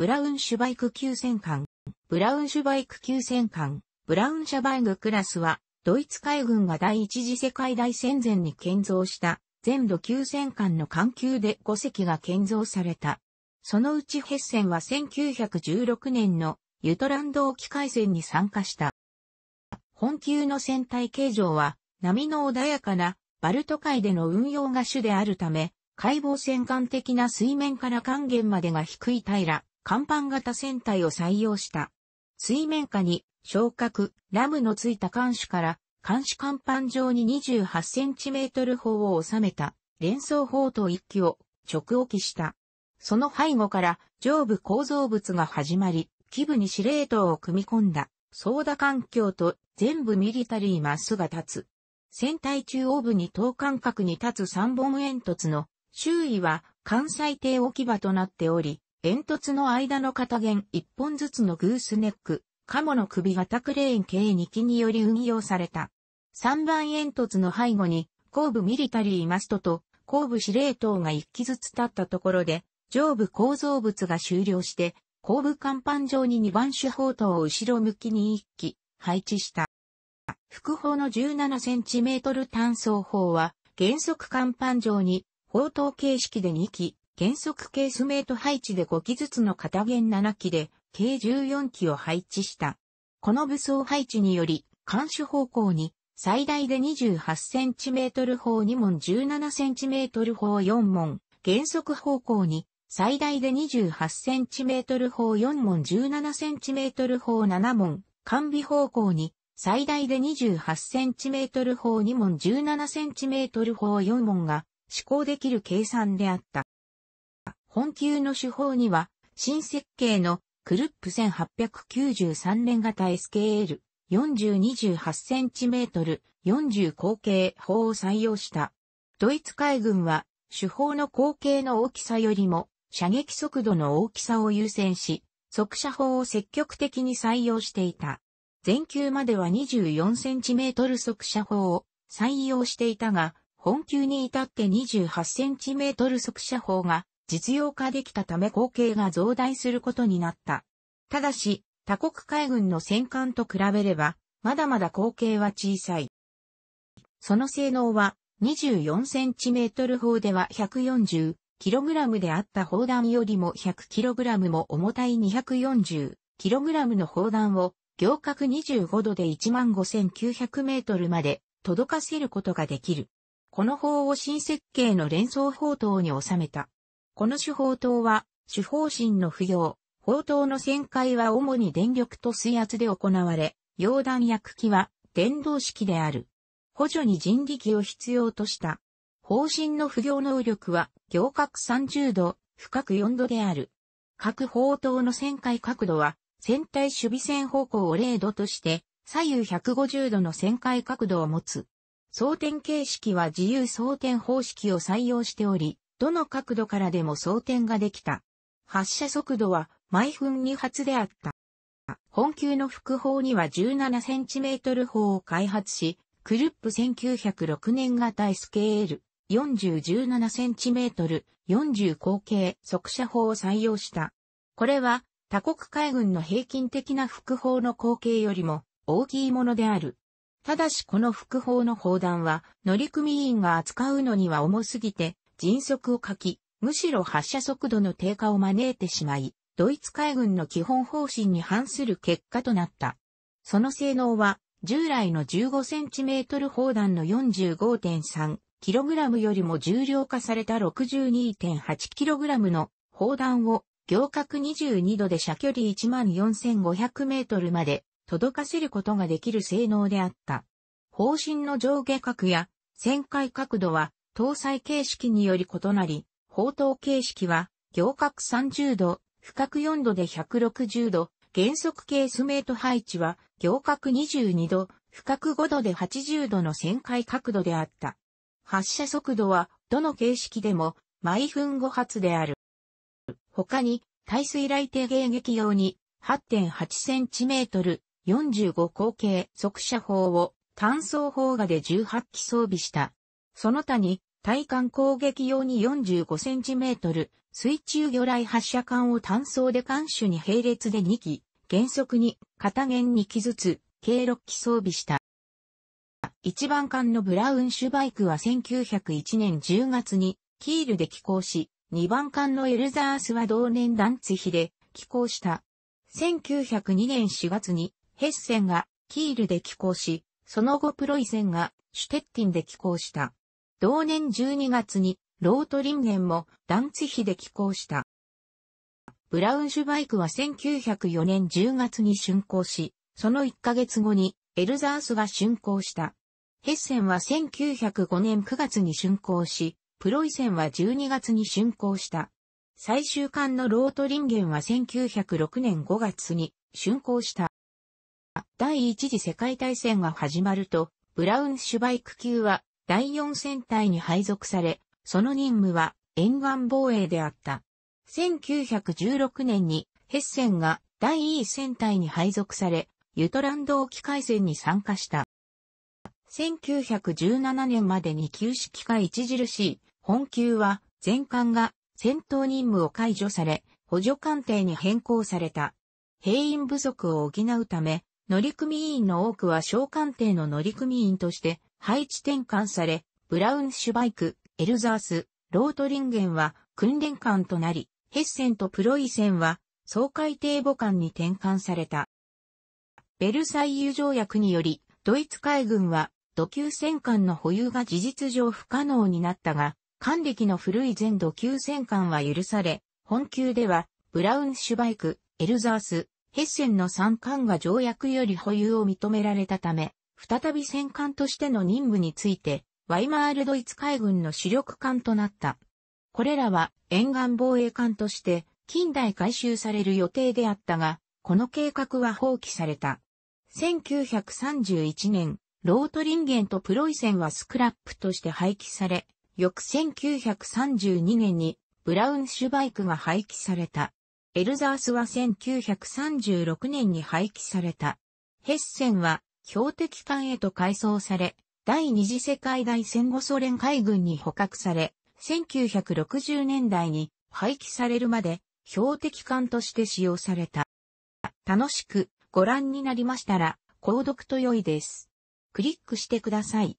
ブラウンシュバイク級戦艦、ブラウンシュバイク級戦艦、ブラウンシャバイグクラスは、ドイツ海軍が第一次世界大戦前に建造した全土急戦艦の艦級で5隻が建造された。そのうちヘッセンは1916年のユトランド沖海戦に参加した。本級の船体形状は波の穏やかなバルト海での運用が主であるため、解剖戦艦的な水面から還元までが低い平ら、甲板型船体を採用した。水面下に、昇格、ラムのついた艦首から、艦首甲板上に28センチメートル砲を収めた、連装砲と一機を直置きした。その背後から上部構造物が始まり、基部に司令塔を組み込んだ、操舵環境と全部ミリタリーマスが立つ。船体中央部に等間隔に立つ三本煙突の周囲は関西艇置き場となっており、煙突の間の片弦一本ずつのグースネック、カモの首型クレーン計2機により運用された。3番煙突の背後に、後部ミリタリーマストと、後部司令塔が1機ずつ立ったところで、上部構造物が終了して、後部甲板上に2番手砲塔を後ろ向きに1機配置した。副砲の 17cm 単装砲は、原則甲板上に砲塔形式で2機原則ケースメイト配置で5機ずつの片弦7機で、計14機を配置した。この武装配置により、監視方向に、最大で 28cm 砲2門 17cm 砲4門、原則方向に、最大で 28cm 砲4門 17cm 砲7門、完備方向に、最大で 28cm 砲2門 17cm 砲4門が施行できる計算であった。本級の手法には、新設計のクルップ1893年型 SKL 4028センチメートル40口径砲を採用した。ドイツ海軍は、手法の口径の大きさよりも、射撃速度の大きさを優先し、速射砲を積極的に採用していた。前級までは 24cm 速射砲を採用していたが、本級に至って 28cm 速射砲が実用化できたため口径が増大することになった。ただし、他国海軍の戦艦と比べれば、まだまだ口径は小さい。その性能は 24cm 砲では 140kg であった砲弾よりも 100kg も重たい 240kg の砲弾を行角25度で 15,900m まで届かせることができる。この砲を新設計の連想砲塔に収めた。この手法灯は、手法神の不要、砲塔の旋回は主に電力と水圧で行われ、溶弾や茎は電動式である。補助に人力を必要とした。砲身の不行能力は、行角30度、深く4度である。各砲塔の旋回角度は、船体守備線方向を0度として、左右150度の旋回角度を持つ。装填形式は自由装填方式を採用しており、どの角度からでも装填ができた。発射速度は毎分2発であった。本級の副砲には 17cm 砲を開発し、クルップ1906年型 SKL 4017cm 40口径速射砲を採用した。これは他国海軍の平均的な副砲の口径よりも大きいものである。ただしこの副砲の砲弾は乗組員が扱うのには重すぎて迅速を欠き、むしろ発射速度の低下を招いてしまい、ドイツ海軍の基本方針に反する結果となった。その性能は、従来の 15cm 砲弾の 45.3kg よりも重量化された 62.8kg の砲弾を行角22度で射距離14,500メートルまで届かせることができる性能であった。方針の上下角や旋回角度は搭載形式により異なり、砲塔形式は、行角30度、深角4度で160度、原則ケースメイト配置は、行角22度、深角5度で80度の旋回角度であった。発射速度は、どの形式でも、毎分5発である。他に、耐水雷艇迎撃用に、8.8センチメートル、45口径速射砲を、単装砲画で18機装備した。その他に、対艦攻撃用に 45cm、水中魚雷発射管を単装で艦首に並列で2機、原則に片弦2機ずつ、計6機装備した。1番艦のブラウンシュバイクは1901年10月にキールで寄港し、2番艦のエルザースは同年ダンツヒで寄港した。1902年4月にヘッセンがキールで寄港し、その後プロイセンがシュテッティンで寄港した。同年12月にロートリンゲンもダンツヒで寄港した。ブラウンシュバイクは1904年10月に竣工し、その1ヶ月後にエルザースが竣工した。ヘッセンは1905年9月に竣工し、プロイセンは12月に竣工した。最終巻のロートリンゲンは1906年5月に竣工した。第一次世界大戦が始まると、ブラウンシュバイク級は第4戦隊に配属され、その任務は沿岸防衛であった。1916年にヘッセンが第一戦隊に配属され、ユトランド沖海戦に参加した。1917年までに旧式化著しい本級は全艦が戦闘任務を解除され、補助艦艇に変更された。兵員不足を補うため、乗組員の多くは小艦艇の乗組員として配置転換され、ブラウンシュバイク、エルザース、ロートリンゲンは訓練艦となり、ヘッセンとプロイセンは総海艇母艦に転換された。ベルサイユ条約により、ドイツ海軍は土級戦艦の保有が事実上不可能になったが、艦歴の古い全土級戦艦は許され、本級では、ブラウンシュバイク、エルザース、ヘッセンの3艦が条約より保有を認められたため、再び戦艦としての任務について、ワイマールドイツ海軍の主力艦となった。これらは沿岸防衛艦として近代改修される予定であったが、この計画は放棄された。1931年、ロートリンゲンとプロイセンはスクラップとして廃棄され、翌1932年にブラウンシュバイクが廃棄された。エルザースは1936年に廃棄された。ヘッセンは標的艦へと改装され、第二次世界大戦後ソ連海軍に捕獲され、1960年代に廃棄されるまで標的艦として使用された。楽しくご覧になりましたら、購読と良いです。クリックしてください。